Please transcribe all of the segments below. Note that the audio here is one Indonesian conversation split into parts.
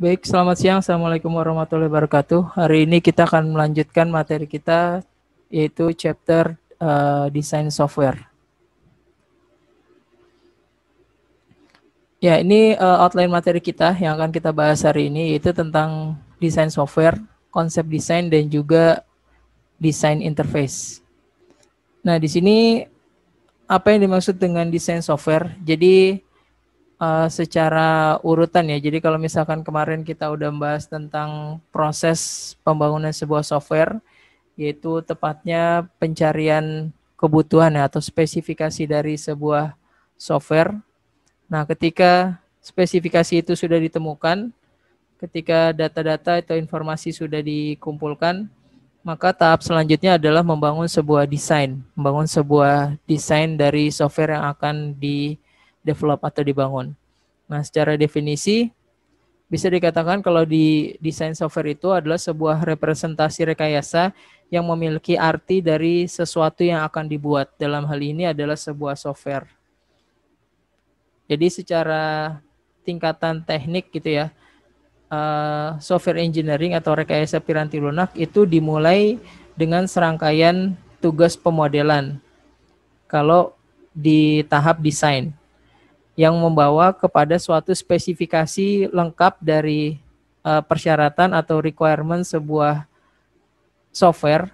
Baik, selamat siang. Assalamualaikum warahmatullahi wabarakatuh. Hari ini kita akan melanjutkan materi kita yaitu chapter uh, desain software. Ya, ini uh, outline materi kita yang akan kita bahas hari ini yaitu tentang desain software, konsep desain dan juga desain interface. Nah, di sini apa yang dimaksud dengan desain software? Jadi uh, secara urutan ya. Jadi kalau misalkan kemarin kita udah membahas tentang proses pembangunan sebuah software, yaitu tepatnya pencarian kebutuhan ya, atau spesifikasi dari sebuah software. Nah, ketika spesifikasi itu sudah ditemukan, ketika data-data atau informasi sudah dikumpulkan, maka tahap selanjutnya adalah membangun sebuah desain, membangun sebuah desain dari software yang akan di develop atau dibangun. Nah, secara definisi bisa dikatakan kalau di desain software itu adalah sebuah representasi rekayasa yang memiliki arti dari sesuatu yang akan dibuat. Dalam hal ini adalah sebuah software. Jadi secara tingkatan teknik gitu ya, eh, software engineering atau rekayasa piranti lunak itu dimulai dengan serangkaian tugas pemodelan. Kalau di tahap desain yang membawa kepada suatu spesifikasi lengkap dari uh, persyaratan atau requirement sebuah software.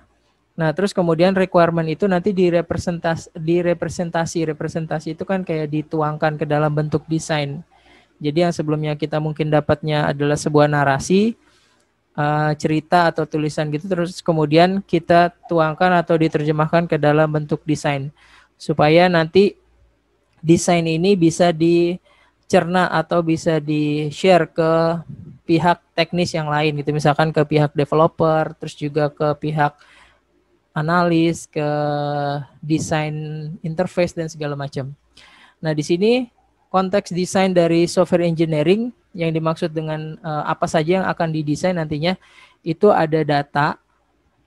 Nah, terus kemudian requirement itu nanti direpresentas direpresentasi representasi itu kan kayak dituangkan ke dalam bentuk desain. Jadi yang sebelumnya kita mungkin dapatnya adalah sebuah narasi, uh, cerita atau tulisan gitu terus kemudian kita tuangkan atau diterjemahkan ke dalam bentuk desain supaya nanti desain ini bisa dicerna atau bisa di-share ke pihak teknis yang lain gitu misalkan ke pihak developer terus juga ke pihak analis ke desain interface dan segala macam. Nah, di sini konteks desain dari software engineering yang dimaksud dengan uh, apa saja yang akan didesain nantinya itu ada data,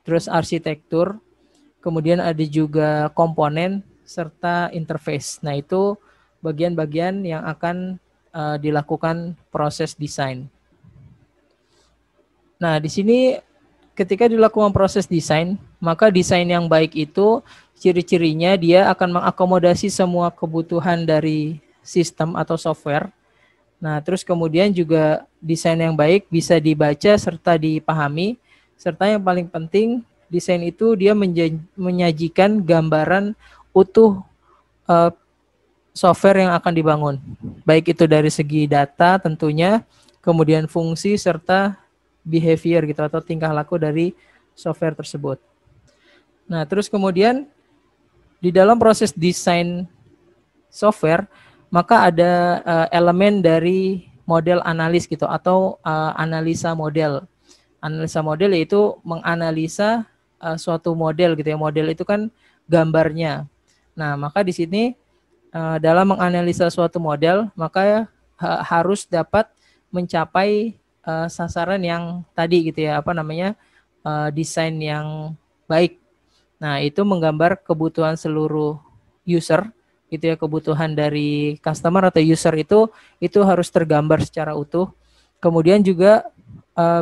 terus arsitektur, kemudian ada juga komponen serta interface. Nah, itu bagian-bagian yang akan uh, dilakukan proses desain. Nah, di sini ketika dilakukan proses desain, maka desain yang baik itu ciri-cirinya dia akan mengakomodasi semua kebutuhan dari sistem atau software. Nah, terus kemudian juga desain yang baik bisa dibaca serta dipahami, serta yang paling penting desain itu dia menyajikan gambaran utuh uh, software yang akan dibangun. Baik itu dari segi data tentunya, kemudian fungsi serta behavior gitu atau tingkah laku dari software tersebut. Nah, terus kemudian di dalam proses desain software maka ada uh, elemen dari model analis gitu atau uh, analisa model. Analisa model yaitu menganalisa uh, suatu model gitu ya. Model itu kan gambarnya. Nah, maka di sini eh, dalam menganalisa suatu model, maka eh, harus dapat mencapai eh, sasaran yang tadi gitu ya, apa namanya? desain yang baik. Nah, itu menggambar kebutuhan seluruh user gitu ya, kebutuhan dari customer atau user itu itu harus tergambar secara utuh. Kemudian juga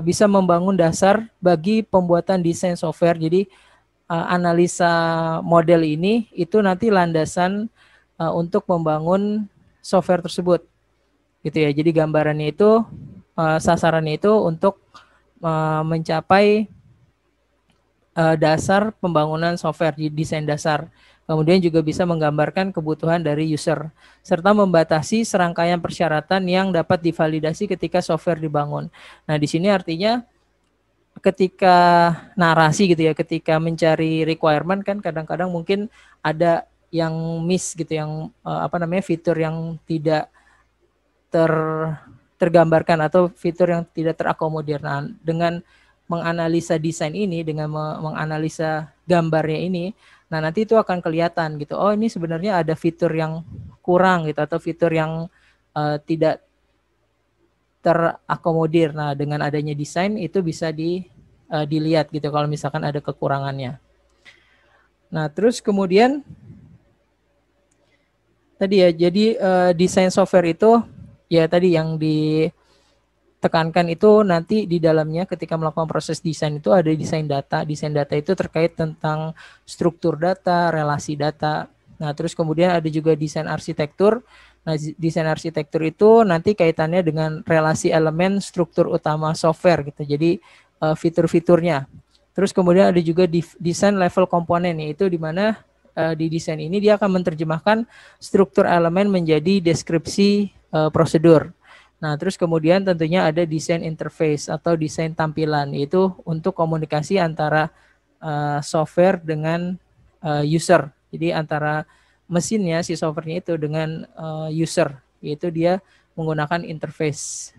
bisa membangun dasar bagi pembuatan desain software. Jadi uh, analisa model ini itu nanti landasan uh, untuk membangun software tersebut. Gitu ya. Jadi gambarannya itu uh, sasarannya itu untuk uh, mencapai uh, dasar pembangunan software di desain dasar. Kemudian juga bisa menggambarkan kebutuhan dari user serta membatasi serangkaian persyaratan yang dapat divalidasi ketika software dibangun. Nah, di sini artinya ketika narasi gitu ya, ketika mencari requirement kan kadang-kadang mungkin ada yang miss gitu, yang uh, apa namanya fitur yang tidak ter tergambarkan atau fitur yang tidak terakomodir. Nah, dengan menganalisa desain ini, dengan menganalisa gambarnya ini, nah nanti itu akan kelihatan gitu. Oh ini sebenarnya ada fitur yang kurang gitu atau fitur yang uh, tidak terakomodir. Nah, dengan adanya desain itu bisa di uh, dilihat gitu kalau misalkan ada kekurangannya. Nah, terus kemudian tadi ya, jadi uh, desain software itu ya tadi yang ditekankan itu nanti di dalamnya ketika melakukan proses desain itu ada desain data. Desain data itu terkait tentang struktur data, relasi data. Nah, terus kemudian ada juga desain arsitektur Nah, desain arsitektur itu nanti kaitannya dengan relasi elemen struktur utama software gitu. Jadi eh, fitur-fiturnya. Terus kemudian ada juga desain level komponen yaitu di mana eh, di desain ini dia akan menerjemahkan struktur elemen menjadi deskripsi eh, prosedur. Nah, terus kemudian tentunya ada desain interface atau desain tampilan yaitu untuk komunikasi antara software dengan user. Jadi antara mesinnya si softwarenya itu dengan uh, user yaitu dia menggunakan interface.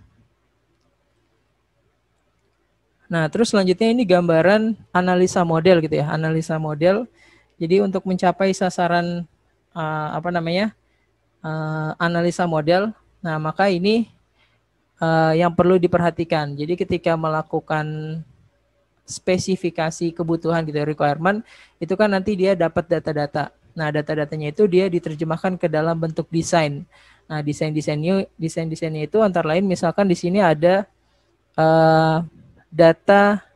Nah, terus selanjutnya ini gambaran analisa model gitu ya, analisa model. Jadi untuk mencapai sasaran uh, apa namanya? Uh, analisa model. Nah, maka ini uh, yang perlu diperhatikan. Jadi ketika melakukan spesifikasi kebutuhan gitu requirement itu kan nanti dia dapat data-data Nah, data-datanya itu dia diterjemahkan ke dalam bentuk desain. Nah, desain-desainnya desain-desainnya itu antara lain misalkan di sini ada uh, data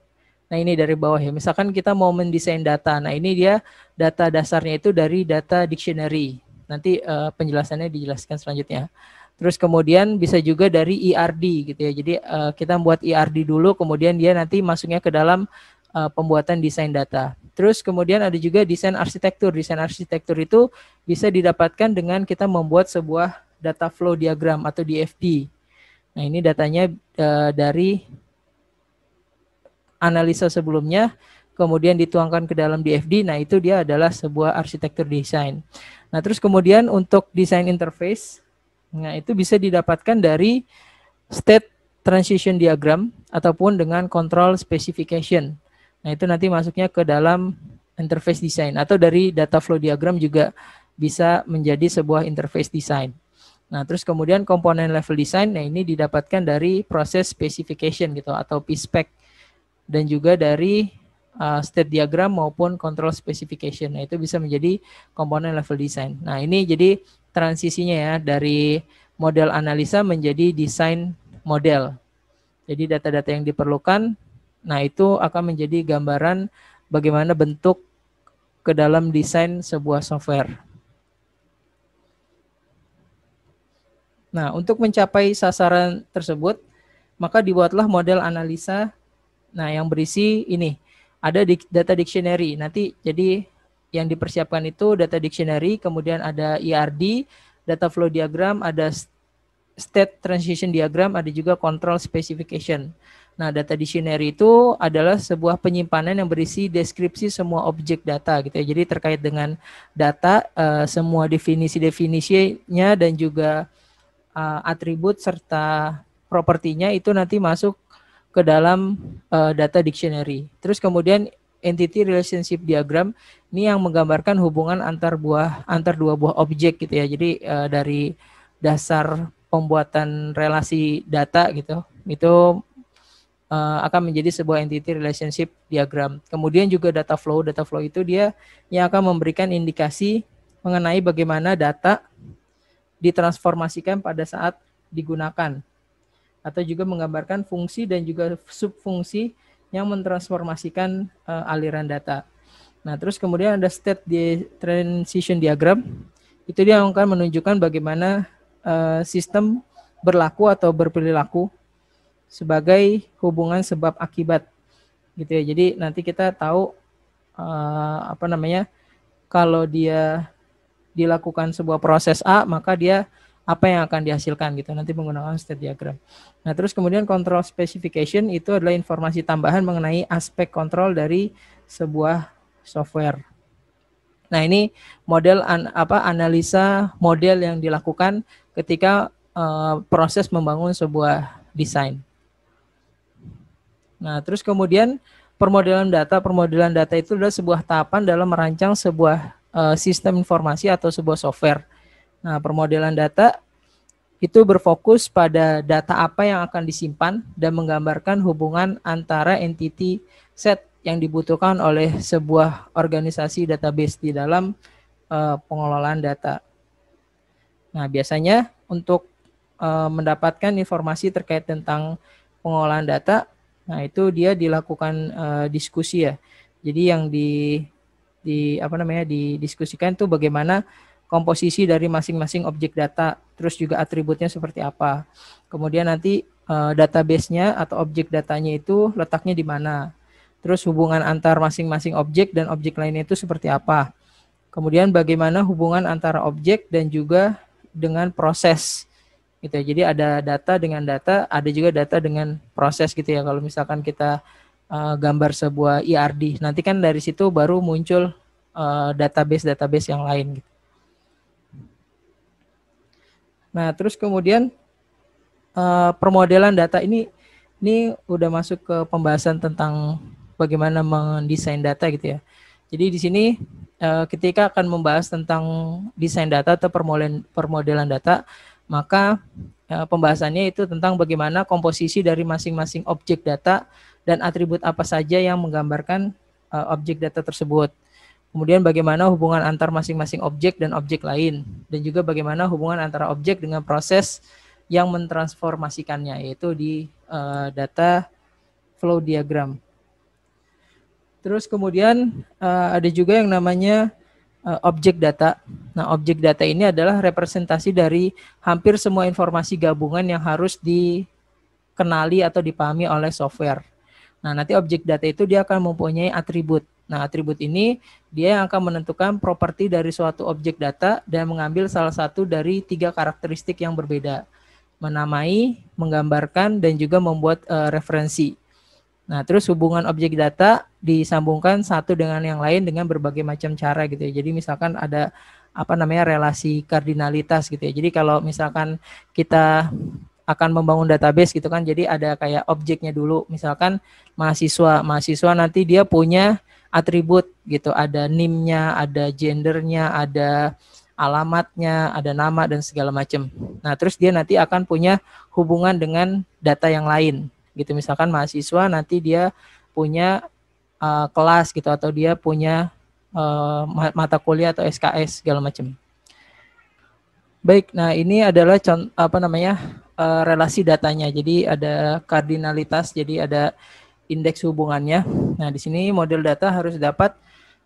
Nah, ini dari bawah ya. Misalkan kita mau mendesain data. Nah, ini dia data dasarnya itu dari data dictionary. Nanti uh, penjelasannya dijelaskan selanjutnya. Terus kemudian bisa juga dari ERD gitu ya. Jadi uh, kita membuat ERD dulu kemudian dia nanti masuknya ke dalam uh, pembuatan desain data. Terus kemudian ada juga desain arsitektur. Desain arsitektur itu bisa didapatkan dengan kita membuat sebuah data flow diagram atau DFD. Nah ini datanya eh, dari analisa sebelumnya, kemudian dituangkan ke dalam DFD. Nah itu dia adalah sebuah arsitektur desain. Nah terus kemudian untuk desain interface, nah itu bisa didapatkan dari state transition diagram ataupun dengan control specification. Nah, itu nanti masuknya ke dalam interface design atau dari data flow diagram juga bisa menjadi sebuah interface design. Nah, terus kemudian komponen level design, nah ini didapatkan dari proses specification gitu atau PSPEC dan juga dari uh, state diagram maupun control specification. Nah, itu bisa menjadi komponen level design. Nah, ini jadi transisinya ya dari model analisa menjadi desain model. Jadi data-data yang diperlukan Nah, itu akan menjadi gambaran bagaimana bentuk ke dalam desain sebuah software. Nah, untuk mencapai sasaran tersebut, maka dibuatlah model analisa nah yang berisi ini. Ada di data dictionary. Nanti jadi yang dipersiapkan itu data dictionary, kemudian ada ERD, data flow diagram, ada state transition diagram, ada juga control specification. Nah, data dictionary itu adalah sebuah penyimpanan yang berisi deskripsi semua objek data gitu ya. Jadi terkait dengan data uh, semua definisi-definisinya dan juga uh, atribut serta propertinya itu nanti masuk ke dalam uh, data dictionary. Terus kemudian entity relationship diagram ini yang menggambarkan hubungan antar buah antar dua buah objek gitu ya. Jadi uh, dari dasar pembuatan relasi data gitu. Itu Eh, akan menjadi sebuah entity relationship diagram. Kemudian juga data flow, data flow itu dia yang akan memberikan indikasi mengenai bagaimana data ditransformasikan pada saat digunakan atau juga menggambarkan fungsi dan juga subfungsi yang mentransformasikan uh, aliran data. Nah, terus kemudian ada state di transition diagram. Itu dia akan menunjukkan bagaimana uh, sistem berlaku atau berperilaku sebagai hubungan sebab akibat gitu ya. Jadi nanti kita tahu uh, apa namanya kalau dia dilakukan sebuah proses A maka dia apa yang akan dihasilkan gitu nanti menggunakan state diagram. Nah terus kemudian control specification itu adalah informasi tambahan mengenai aspek kontrol dari sebuah software. Nah ini model an, apa analisa model yang dilakukan ketika uh, proses membangun sebuah desain. Nah, terus kemudian permodelan data, permodelan data itu adalah sebuah tahapan dalam merancang sebuah uh, sistem informasi atau sebuah software. Nah, permodelan data itu berfokus pada data apa yang akan disimpan dan menggambarkan hubungan antara entity set yang dibutuhkan oleh sebuah organisasi database di dalam uh, pengelolaan data. Nah, biasanya untuk uh, mendapatkan informasi terkait tentang pengelolaan data, Nah, itu dia dilakukan uh, diskusi ya. Jadi yang di di apa namanya didiskusikan itu bagaimana komposisi dari masing-masing objek data, terus juga atributnya seperti apa. Kemudian nanti uh, database-nya atau objek datanya itu letaknya di mana. Terus hubungan antar masing-masing objek dan objek lainnya itu seperti apa. Kemudian bagaimana hubungan antara objek dan juga dengan proses gitu ya. Jadi ada data dengan data, ada juga data dengan proses gitu ya. Kalau misalkan kita uh, gambar sebuah IRD, e nanti kan dari situ baru muncul eh, database-database uh, yang lain gitu. Nah, terus kemudian uh, permodelan data ini ini udah masuk ke pembahasan tentang bagaimana mendesain data gitu ya. Jadi di sini ketika akan membahas tentang desain data atau permodelan data, maka e, pembahasannya itu tentang bagaimana komposisi dari masing-masing objek data dan atribut apa saja yang menggambarkan uh, objek data tersebut. Kemudian bagaimana hubungan antar masing-masing objek dan objek lain dan juga bagaimana hubungan antara objek dengan proses yang mentransformasikannya yaitu di uh, data flow diagram. Terus kemudian uh, ada juga yang namanya Eh, objek data. Nah, objek data ini adalah representasi dari hampir semua informasi gabungan yang harus dikenali atau dipahami oleh software. Nah, nanti objek data itu dia akan mempunyai atribut. Nah, atribut ini dia yang akan menentukan properti dari suatu objek data dan mengambil salah satu dari tiga karakteristik yang berbeda. Menamai, menggambarkan, dan juga membuat uh, referensi. Nah, terus hubungan objek data disambungkan satu dengan yang lain dengan berbagai macam cara gitu ya. Jadi misalkan ada apa namanya relasi kardinalitas gitu ya. Jadi kalau misalkan kita akan membangun database gitu kan. Jadi ada kayak objeknya dulu. Misalkan mahasiswa, mahasiswa nanti dia punya atribut gitu, ada nimnya, ada gendernya, ada alamatnya, ada nama dan segala macam. Nah, terus dia nanti akan punya hubungan dengan data yang lain gitu misalkan mahasiswa nanti dia punya uh, kelas gitu atau dia punya uh, mata kuliah atau SKS segala macam. Baik, nah ini adalah apa namanya uh, relasi datanya. Jadi ada kardinalitas, jadi ada indeks hubungannya. Nah di sini model data harus dapat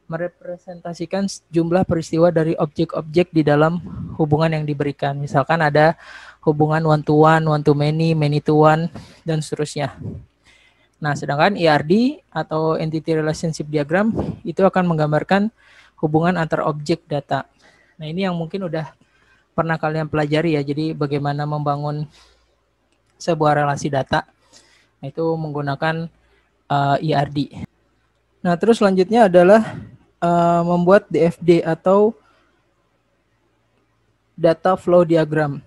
merepresentasikan jumlah peristiwa dari objek-objek di dalam hubungan yang diberikan. Misalkan ada hubungan one to one, one to many, many to one, dan seterusnya. Nah, sedangkan ERD atau Entity Relationship Diagram itu akan menggambarkan hubungan antar objek data. Nah, ini yang mungkin udah pernah kalian pelajari ya, jadi bagaimana membangun sebuah relasi data, yaitu nah, itu menggunakan uh, eh, ERD. Nah, terus selanjutnya adalah uh, membuat DFD atau Data Flow Diagram.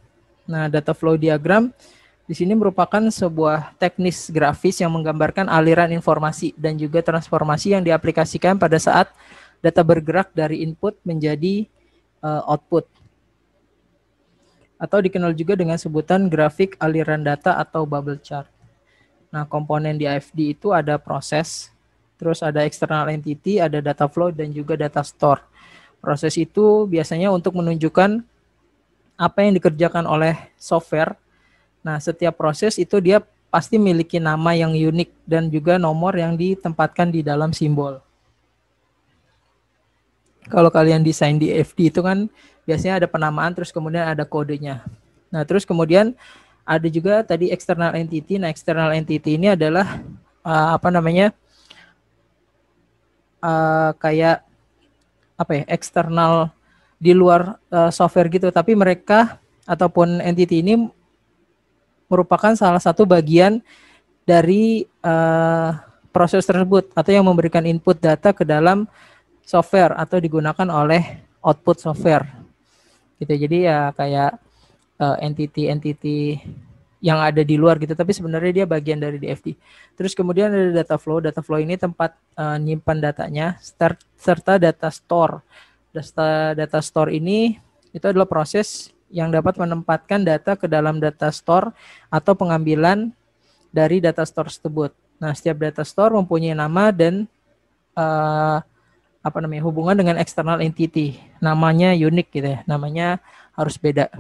Nah, data flow diagram di sini merupakan sebuah teknis grafis yang menggambarkan aliran informasi dan juga transformasi yang diaplikasikan pada saat data bergerak dari input menjadi uh, output. Atau dikenal juga dengan sebutan grafik aliran data atau bubble chart. Nah, komponen di AFD itu ada proses, terus ada external entity, ada data flow, dan juga data store. Proses itu biasanya untuk menunjukkan apa yang dikerjakan oleh software. Nah, setiap proses itu dia pasti memiliki nama yang unik dan juga nomor yang ditempatkan di dalam simbol. Kalau kalian desain di FD itu kan biasanya ada penamaan terus kemudian ada kodenya. Nah, terus kemudian ada juga tadi external entity. Nah, external entity ini adalah uh, apa namanya? Uh, kayak apa ya? External di luar uh, software gitu, tapi mereka ataupun entity ini merupakan salah satu bagian dari uh, proses tersebut atau yang memberikan input data ke dalam software atau digunakan oleh output software. Gitu. Jadi ya kayak entity-entity eh, uh, yang ada di luar gitu tapi sebenarnya dia bagian dari DFT. Terus kemudian ada data flow. Data flow ini tempat uh, nyimpan datanya serta data store. Data, data store ini itu adalah proses yang dapat menempatkan data ke dalam data store atau pengambilan dari data store tersebut. Nah, setiap data store mempunyai nama dan uh, apa namanya hubungan dengan external entity. Namanya unik gitu ya. Namanya harus beda.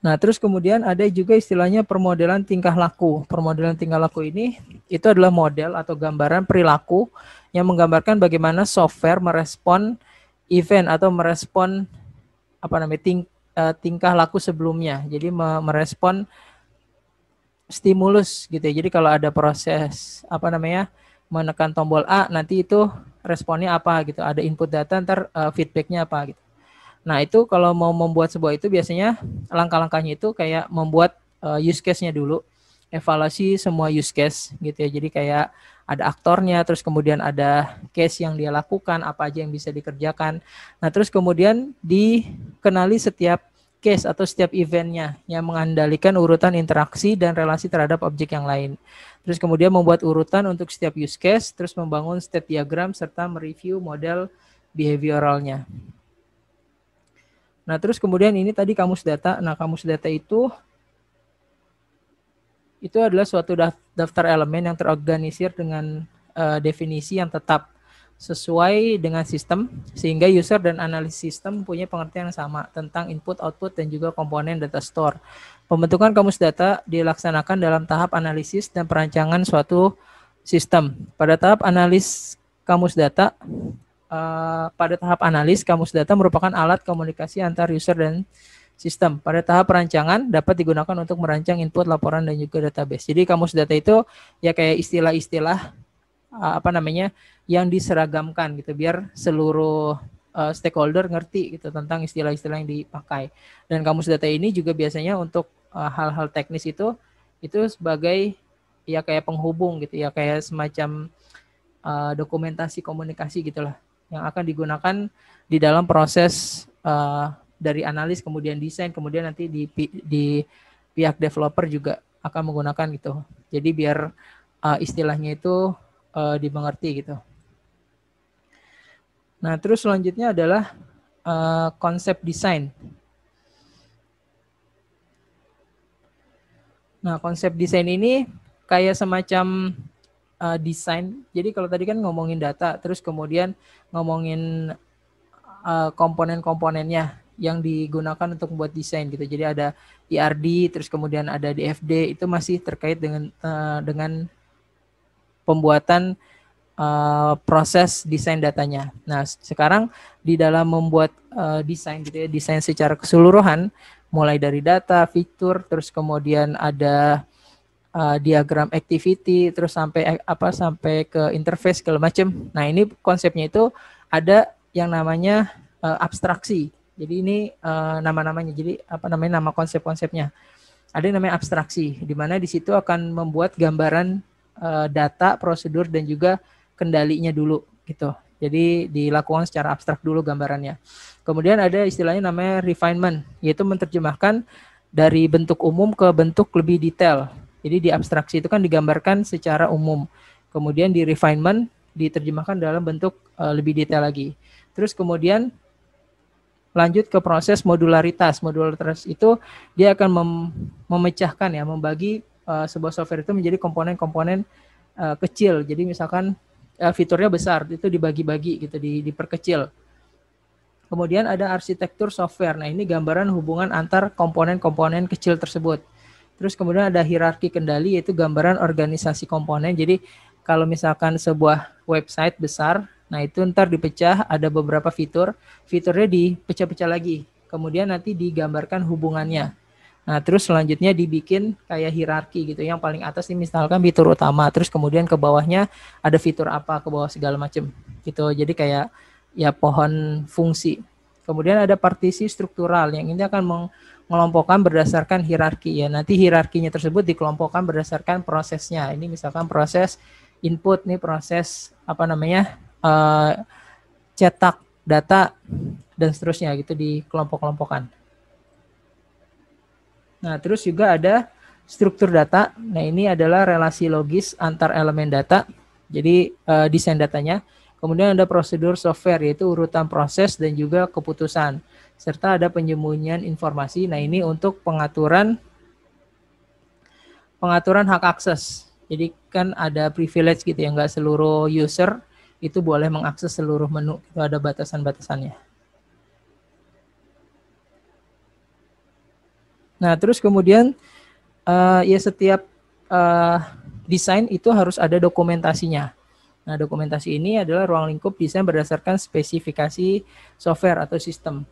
Nah, terus kemudian ada juga istilahnya permodelan tingkah laku. Permodelan tingkah laku ini itu adalah model atau gambaran perilaku yang menggambarkan bagaimana software merespon event atau merespon apa namanya ting, uh, tingkah laku sebelumnya. Jadi merespon stimulus gitu ya. Jadi kalau ada proses apa namanya menekan tombol A nanti itu responnya apa gitu. Ada input data ntar uh, feedbacknya apa gitu. Nah, itu kalau mau membuat sebuah itu biasanya langkah-langkahnya itu kayak membuat uh, use case-nya dulu, evaluasi semua use case gitu ya. Jadi kayak ada aktornya, terus kemudian ada case yang dia lakukan, apa aja yang bisa dikerjakan. Nah, terus kemudian dikenali setiap case atau setiap eventnya yang mengandalkan urutan interaksi dan relasi terhadap objek yang lain. Terus kemudian membuat urutan untuk setiap use case, terus membangun state diagram serta mereview model behavioralnya. Nah, terus kemudian ini tadi kamus data. Nah, kamus data itu itu adalah suatu daftar elemen yang terorganisir dengan uh, definisi yang tetap sesuai dengan sistem sehingga user dan analis sistem punya pengertian yang sama tentang input, output, dan juga komponen data store. Pembentukan kamus data dilaksanakan dalam tahap analisis dan perancangan suatu sistem. Pada tahap analis kamus data, uh, pada tahap analis, kamus data merupakan alat komunikasi antar user dan sistem. Pada tahap perancangan dapat digunakan untuk merancang input laporan dan juga database. Jadi kamus data itu ya kayak istilah-istilah uh, apa namanya yang diseragamkan gitu biar seluruh uh, stakeholder ngerti gitu tentang istilah-istilah yang dipakai. Dan kamus data ini juga biasanya untuk hal-hal uh, teknis itu itu sebagai ya kayak penghubung gitu ya kayak semacam uh, dokumentasi komunikasi gitulah yang akan digunakan di dalam proses uh, dari analis kemudian desain kemudian nanti di di pihak developer juga akan menggunakan gitu. Jadi biar uh, istilahnya itu uh, dimengerti gitu. Nah, terus selanjutnya adalah uh, konsep desain. Nah, konsep desain ini kayak semacam uh, desain. Jadi kalau tadi kan ngomongin data, terus kemudian ngomongin uh, komponen-komponennya yang digunakan untuk membuat desain gitu. Jadi ada IRD, e terus kemudian ada DFD. Itu masih terkait dengan uh, dengan pembuatan uh, proses desain datanya. Nah, sekarang di dalam membuat uh, desain gitu ya, desain secara keseluruhan mulai dari data, fitur, terus kemudian ada uh, diagram activity terus sampai eh, apa sampai ke interface segala macam. Nah, ini konsepnya itu ada yang namanya uh, abstraksi. Jadi ini uh, nama-namanya. Jadi apa namanya nama konsep-konsepnya. Ada yang namanya abstraksi di mana di situ akan membuat gambaran uh, data, prosedur dan juga kendalinya dulu gitu. Jadi dilakukan secara abstrak dulu gambarannya. Kemudian ada istilahnya namanya refinement, yaitu menerjemahkan dari bentuk umum ke bentuk lebih detail. Jadi di abstraksi itu kan digambarkan secara umum. Kemudian di refinement diterjemahkan dalam bentuk uh, lebih detail lagi. Terus kemudian lanjut ke proses modularitas. Modularitas itu dia akan mem memecahkan ya, membagi uh, sebuah software itu menjadi komponen-komponen uh, kecil. Jadi misalkan uh, fiturnya besar, itu dibagi-bagi gitu, di diperkecil. Kemudian ada arsitektur software. Nah, ini gambaran hubungan antar komponen-komponen kecil tersebut. Terus kemudian ada hierarki kendali yaitu gambaran organisasi komponen. Jadi kalau misalkan sebuah website besar, nah itu ntar dipecah ada beberapa fitur, fiturnya dipecah-pecah lagi. Kemudian nanti digambarkan hubungannya. Nah, terus selanjutnya dibikin kayak hierarki gitu. Yang paling atas ini misalkan fitur utama, terus kemudian ke bawahnya ada fitur apa, ke bawah segala macam gitu. Jadi kayak ya pohon fungsi. Kemudian ada partisi struktural yang ini akan meng mengelompokkan berdasarkan hierarki ya. Nanti hierarkinya tersebut dikelompokkan berdasarkan prosesnya. Ini misalkan proses input nih proses apa namanya uh, cetak data dan seterusnya gitu di kelompok Nah terus juga ada struktur data. Nah ini adalah relasi logis antar elemen data. Jadi uh, desain datanya. Kemudian ada prosedur software yaitu urutan proses dan juga keputusan serta ada penyembunyian informasi. Nah, ini untuk pengaturan pengaturan hak akses. Jadi kan ada privilege gitu ya, nggak seluruh user itu boleh mengakses seluruh menu. Itu ada batasan-batasannya. Nah, terus kemudian uh, ya setiap uh, desain itu harus ada dokumentasinya. Nah, dokumentasi ini adalah ruang lingkup desain berdasarkan spesifikasi software atau sistem.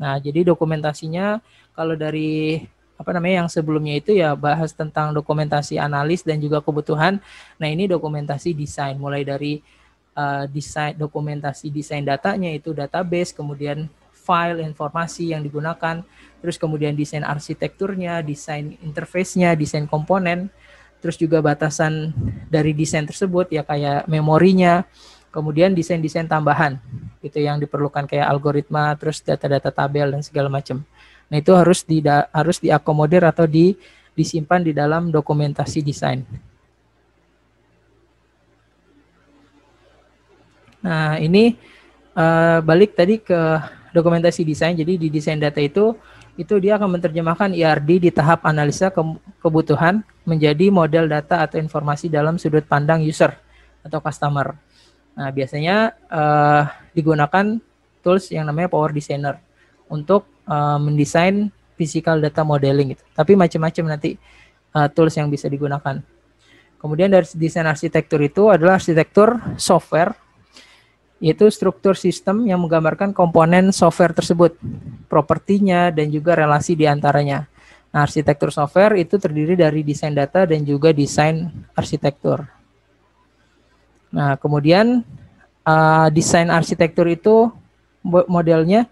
Nah, jadi dokumentasinya kalau dari apa namanya yang sebelumnya itu ya bahas tentang dokumentasi analis dan juga kebutuhan. Nah, ini dokumentasi desain mulai dari uh, desain dokumentasi desain datanya itu database, kemudian file informasi yang digunakan, terus kemudian desain arsitekturnya, desain interface-nya, desain komponen, terus juga batasan dari desain tersebut ya kayak memorinya, kemudian desain-desain tambahan itu yang diperlukan kayak algoritma terus data-data tabel dan segala macam nah itu harus di harus diakomodir atau di disimpan di dalam dokumentasi desain nah ini uh, balik tadi ke dokumentasi desain jadi di desain data itu itu dia akan menerjemahkan IRD e di tahap analisa ke kebutuhan menjadi model data atau informasi dalam sudut pandang user atau customer. Nah, biasanya uh, digunakan tools yang namanya Power Designer untuk uh, mendesain physical data modeling gitu. Tapi macam-macam nanti uh, tools yang bisa digunakan. Kemudian dari desain arsitektur itu adalah arsitektur software yaitu struktur sistem yang menggambarkan komponen software tersebut, propertinya dan juga relasi di antaranya. Nah, arsitektur software itu terdiri dari desain data dan juga desain arsitektur. Nah, kemudian uh, desain arsitektur itu modelnya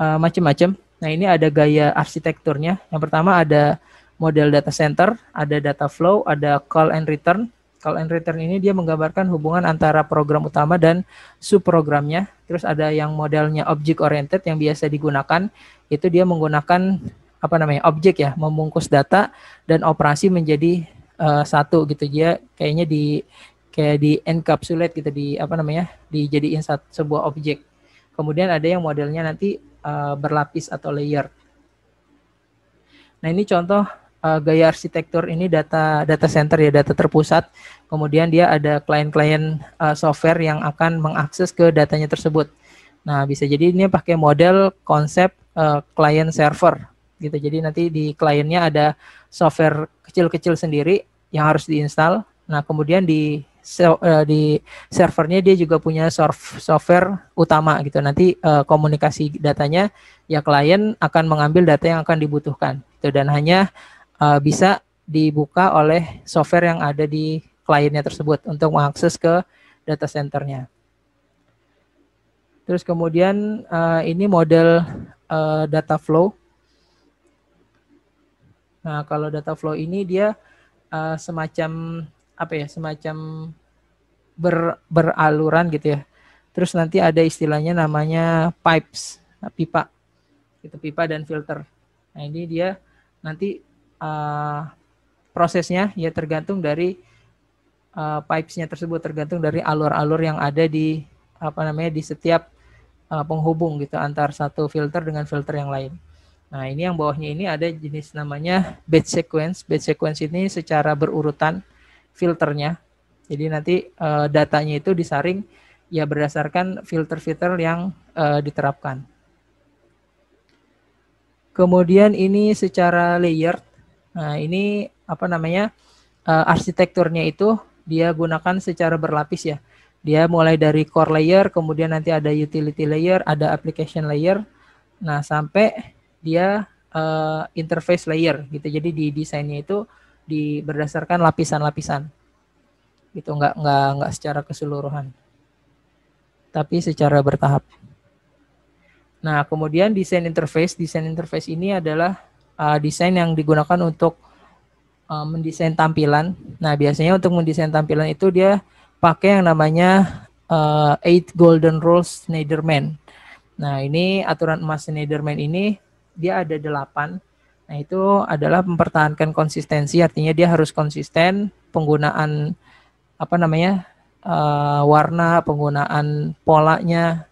uh, macam-macam. Nah, ini ada gaya arsitekturnya. Yang pertama ada model data center, ada data flow, ada call and return. Call and return ini dia menggambarkan hubungan antara program utama dan subprogramnya. Terus ada yang modelnya object oriented yang biasa digunakan, itu dia menggunakan apa namanya? objek ya, membungkus data dan operasi menjadi uh, satu gitu dia kayaknya di kayak di encapsulate gitu di apa namanya dijadiin satu sebuah objek kemudian ada yang modelnya nanti uh, berlapis atau layer nah ini contoh uh, gaya arsitektur ini data data center ya data terpusat kemudian dia ada klien-klien uh, software yang akan mengakses ke datanya tersebut nah bisa jadi ini pakai model konsep uh, client server gitu jadi nanti di kliennya ada software kecil-kecil sendiri yang harus diinstal nah kemudian di Eh, di servernya dia juga punya software utama gitu. Nanti eh, komunikasi datanya ya klien akan mengambil data yang akan dibutuhkan. itu Dan hanya eh, bisa dibuka oleh software yang ada di kliennya tersebut untuk mengakses ke data centernya. Terus kemudian ini model data flow. Nah, kalau data flow ini dia semacam apa ya semacam ber, beraluran gitu ya. Terus nanti ada istilahnya namanya pipes, nah, pipa. Itu pipa dan filter. Nah, ini dia nanti uh, prosesnya ya tergantung dari uh, pipesnya tersebut, tergantung dari alur-alur yang ada di apa namanya di setiap uh, penghubung gitu antar satu filter dengan filter yang lain. Nah, ini yang bawahnya ini ada jenis namanya batch sequence. Batch sequence ini secara berurutan filternya. Jadi nanti uh, datanya itu disaring ya berdasarkan filter-filter yang uh, diterapkan. Kemudian ini secara layer, nah ini apa namanya uh, arsitekturnya itu dia gunakan secara berlapis ya. Dia mulai dari core layer, kemudian nanti ada utility layer, ada application layer, nah sampai dia uh, interface layer gitu. Jadi di desainnya itu di berdasarkan lapisan-lapisan itu nggak nggak nggak secara keseluruhan tapi secara bertahap nah kemudian desain interface desain interface ini adalah uh, desain yang digunakan untuk uh, mendesain tampilan nah biasanya untuk mendesain tampilan itu dia pakai yang namanya uh, eight golden rules Schneiderman nah ini aturan emas Schneiderman ini dia ada delapan Nah, itu adalah mempertahankan konsistensi, artinya dia harus konsisten penggunaan apa namanya? Uh, warna, penggunaan polanya,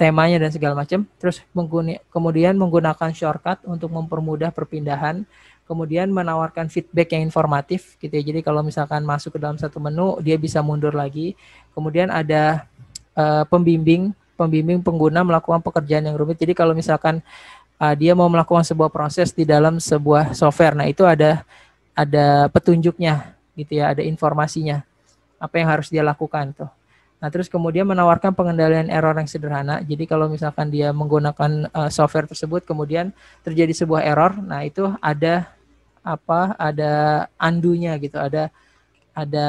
temanya dan segala macam. Terus mengguni, kemudian menggunakan shortcut untuk mempermudah perpindahan, kemudian menawarkan feedback yang informatif gitu ya. Jadi kalau misalkan masuk ke dalam satu menu, dia bisa mundur lagi. Kemudian ada uh, pembimbing, pembimbing pengguna melakukan pekerjaan yang rumit. Jadi kalau misalkan uh, dia mau melakukan sebuah proses di dalam sebuah software. Nah, itu ada ada petunjuknya gitu ya, ada informasinya. Apa yang harus dia lakukan tuh. Nah, terus kemudian menawarkan pengendalian error yang sederhana. Jadi kalau misalkan dia menggunakan uh, software tersebut kemudian terjadi sebuah error, nah itu ada apa? Ada andunya gitu, ada ada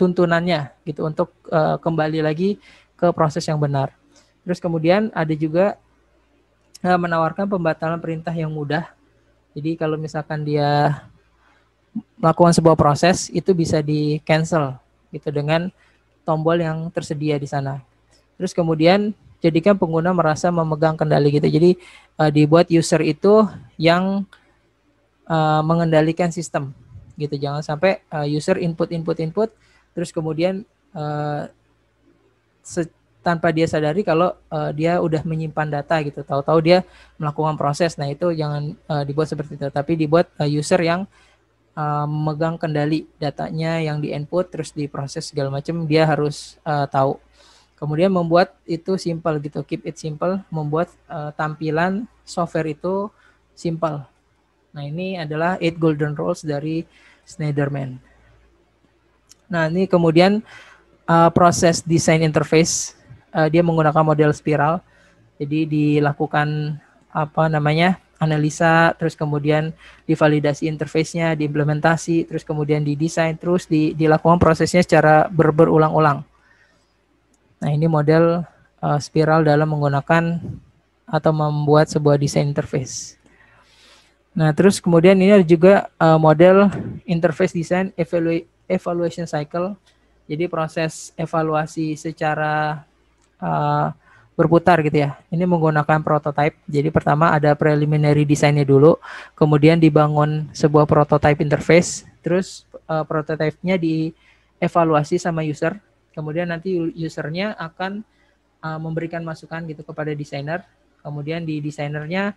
tuntunannya gitu untuk uh, kembali lagi ke proses yang benar. Terus kemudian ada juga uh, menawarkan pembatalan perintah yang mudah. Jadi kalau misalkan dia melakukan sebuah proses itu bisa di cancel gitu dengan tombol yang tersedia di sana. Terus kemudian jadikan pengguna merasa memegang kendali gitu. Jadi uh, dibuat user itu yang uh, mengendalikan sistem gitu. Jangan sampai uh, user input input input terus kemudian uh, tanpa dia sadari kalau uh, dia udah menyimpan data gitu. Tahu-tahu dia melakukan proses. Nah, itu jangan uh, dibuat seperti itu, tapi dibuat uh, user yang uh, memegang kendali datanya yang di input terus diproses segala macam, dia harus uh, tahu. Kemudian membuat itu simple gitu, keep it simple, membuat uh, tampilan software itu simple. Nah, ini adalah eight golden rules dari Schneiderman. Nah, ini kemudian uh, proses desain interface uh, dia menggunakan model spiral. Jadi dilakukan apa namanya? analisa, terus kemudian divalidasi interface-nya, diimplementasi, terus kemudian didesain, terus di, dilakukan prosesnya secara ber, berulang-ulang. Nah, ini model uh, spiral dalam menggunakan atau membuat sebuah desain interface. Nah, terus kemudian ini ada juga uh, model interface design evaluation cycle. Jadi proses evaluasi secara Eh, berputar gitu ya. Ini menggunakan prototype. Jadi pertama ada preliminary desainnya dulu, kemudian dibangun sebuah prototype interface, terus uh, eh, nya dievaluasi sama user, kemudian nanti usernya akan uh, memberikan masukan gitu kepada desainer, kemudian di desainernya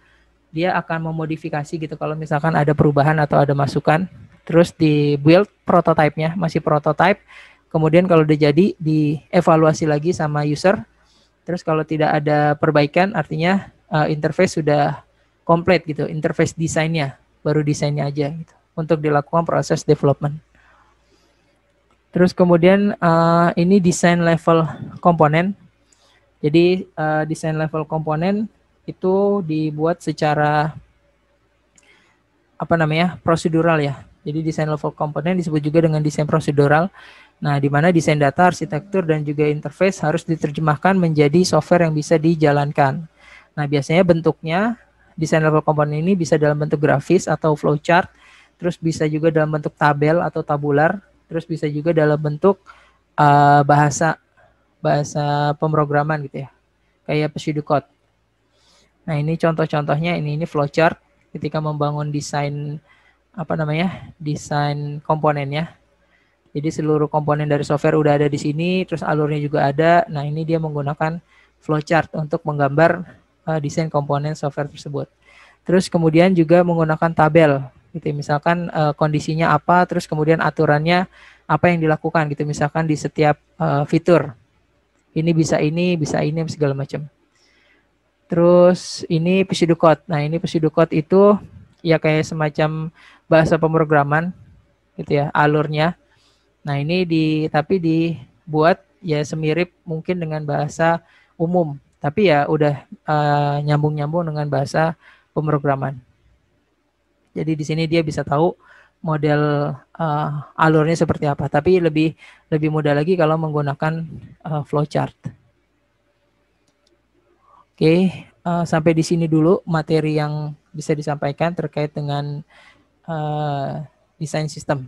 dia akan memodifikasi gitu kalau misalkan ada perubahan atau ada masukan, terus di build prototipenya masih prototype, kemudian kalau udah jadi dievaluasi lagi sama user Terus kalau tidak ada perbaikan artinya uh, interface sudah komplit gitu, interface desainnya, baru desainnya aja gitu untuk dilakukan proses development. Terus kemudian uh, ini desain level komponen. Jadi uh, desain level komponen itu dibuat secara apa namanya prosedural ya. Jadi desain level komponen disebut juga dengan desain prosedural. Nah, di mana desain data, arsitektur, dan juga interface harus diterjemahkan menjadi software yang bisa dijalankan. Nah, biasanya bentuknya desain level komponen ini bisa dalam bentuk grafis atau flowchart, terus bisa juga dalam bentuk tabel atau tabular, terus bisa juga dalam bentuk uh, bahasa bahasa pemrograman gitu ya, kayak pseudocode. Nah, ini contoh-contohnya ini ini flowchart ketika membangun desain apa namanya? desain komponennya jadi seluruh komponen dari software udah ada di sini, terus alurnya juga ada. Nah ini dia menggunakan flowchart untuk menggambar uh, desain komponen software tersebut. Terus kemudian juga menggunakan tabel, gitu. Ya. Misalkan uh, kondisinya apa, terus kemudian aturannya apa yang dilakukan, gitu. Misalkan di setiap uh, fitur, ini bisa ini, bisa ini segala macam. Terus ini pseudo code. Nah ini pseudo code itu ya kayak semacam bahasa pemrograman, gitu ya, alurnya. Nah, ini di tapi dibuat ya semirip mungkin dengan bahasa umum, tapi ya udah eh, nyambung-nyambung uh, dengan bahasa pemrograman. Jadi di sini dia bisa tahu model uh, alurnya seperti apa, tapi lebih lebih mudah lagi kalau menggunakan uh, flowchart. Oke, uh, sampai di sini dulu materi yang bisa disampaikan terkait dengan uh, desain sistem.